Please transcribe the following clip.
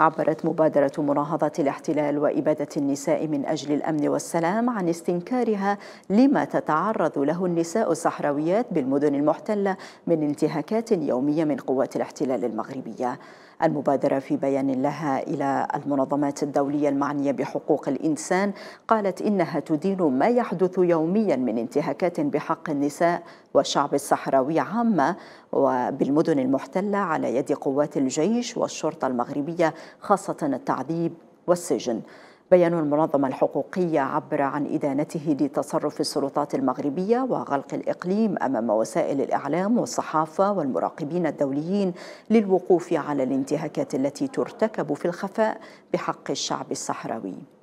عبرت مبادرة مناهضة الاحتلال وإبادة النساء من أجل الأمن والسلام عن استنكارها لما تتعرض له النساء الصحراويات بالمدن المحتلة من انتهاكات يومية من قوات الاحتلال المغربية المبادرة في بيان لها إلى المنظمات الدولية المعنية بحقوق الإنسان قالت إنها تدين ما يحدث يوميا من انتهاكات بحق النساء والشعب الصحراوي عامة وبالمدن المحتلة على يد قوات الجيش والشرطة المغربية خاصة التعذيب والسجن بيان المنظمة الحقوقية عبر عن إدانته لتصرف السلطات المغربية وغلق الإقليم أمام وسائل الإعلام والصحافة والمراقبين الدوليين للوقوف على الانتهاكات التي ترتكب في الخفاء بحق الشعب الصحراوي